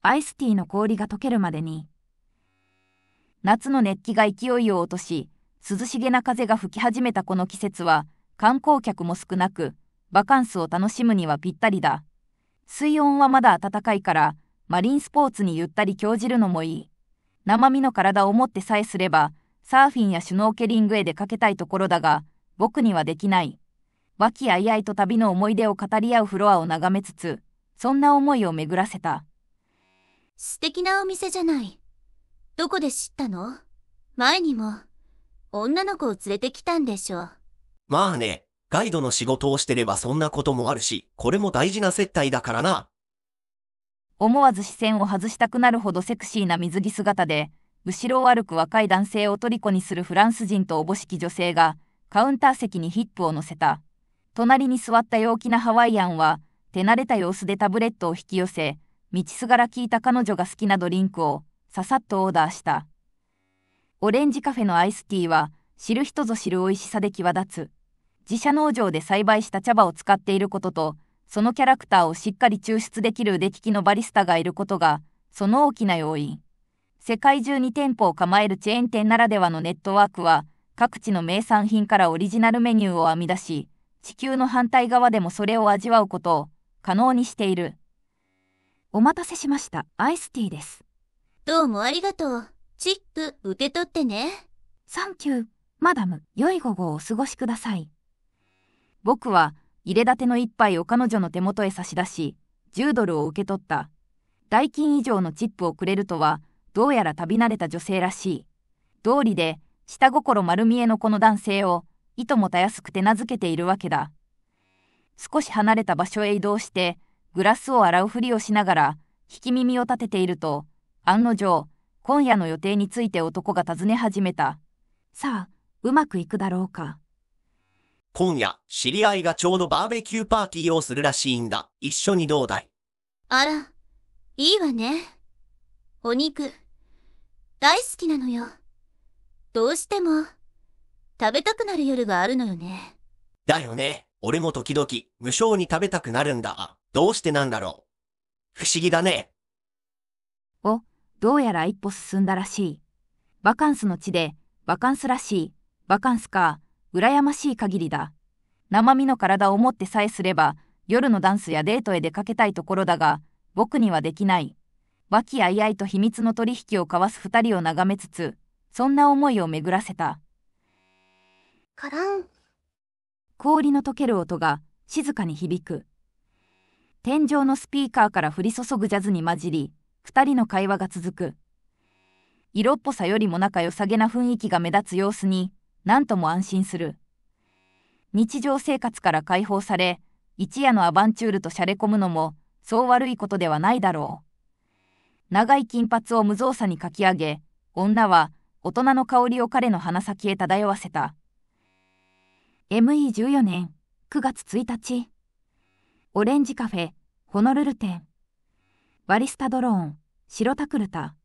アイスティーの氷が溶けるまでに夏の熱気が勢いを落とし涼しげな風が吹き始めたこの季節は観光客も少なくバカンスを楽しむにはぴったりだ水温はまだ暖かいからマリンスポーツにゆったり興じるのもいい生身の体を持ってさえすればサーフィンやシュノーケリングへ出かけたいところだが僕にはできない和気あいあいと旅の思い出を語り合うフロアを眺めつつそんな思いを巡らせた素敵なお店じゃない。どこで知ったの前にも、女の子を連れてきたんでしょう。まあね、ガイドの仕事をしてればそんなこともあるし、これも大事な接待だからな。思わず視線を外したくなるほどセクシーな水着姿で、後ろを歩く若い男性を虜にするフランス人とおぼしき女性が、カウンター席にヒップを乗せた。隣に座った陽気なハワイアンは、手慣れた様子でタブレットを引き寄せ、道すがら聞いた彼女が好きなドリンクをささっとオーダーしたオレンジカフェのアイスティーは知る人ぞ知る美味しさで際立つ自社農場で栽培した茶葉を使っていることとそのキャラクターをしっかり抽出できる腕利きのバリスタがいることがその大きな要因世界中に店舗を構えるチェーン店ならではのネットワークは各地の名産品からオリジナルメニューを編み出し地球の反対側でもそれを味わうことを可能にしている。お待たせしました。アイスティーです。どうもありがとう。チップ、受け取ってね。サンキュー、マダム。良い午後をお過ごしください。僕は、入れ立ての一杯を彼女の手元へ差し出し、10ドルを受け取った。代金以上のチップをくれるとは、どうやら旅慣れた女性らしい。道理で、下心丸見えのこの男性を、いともたやすく手なずけているわけだ。少し離れた場所へ移動して、グラスを洗うふりをしながら聞き耳を立てていると案の定今夜の予定について男が尋ね始めたさあうまくいくだろうか今夜知り合いがちょうどバーベキューパーティーをするらしいんだ一緒にどうだいあらいいわねお肉大好きなのよどうしても食べたくなる夜があるのよねだよね俺も時々無性に食べたくなるんだどうしてなんだろう。不思議だね。お、どうやら一歩進んだらしい。バカンスの地で、バカンスらしい、バカンスか、羨ましい限りだ。生身の体を持ってさえすれば、夜のダンスやデートへ出かけたいところだが、僕にはできない。和気あいあいと秘密の取引を交わす二人を眺めつつ、そんな思いを巡らせた。カラン。氷の溶ける音が静かに響く。天井のスピーカーから降り注ぐジャズに混じり、2人の会話が続く。色っぽさよりも仲良さげな雰囲気が目立つ様子に、なんとも安心する。日常生活から解放され、一夜のアバンチュールとしゃれ込むのも、そう悪いことではないだろう。長い金髪を無造作にかき上げ、女は大人の香りを彼の鼻先へ漂わせた。ME14 年9月1日。オレンジカフェ、ホノルル店。バリスタドローン、白タクルタ。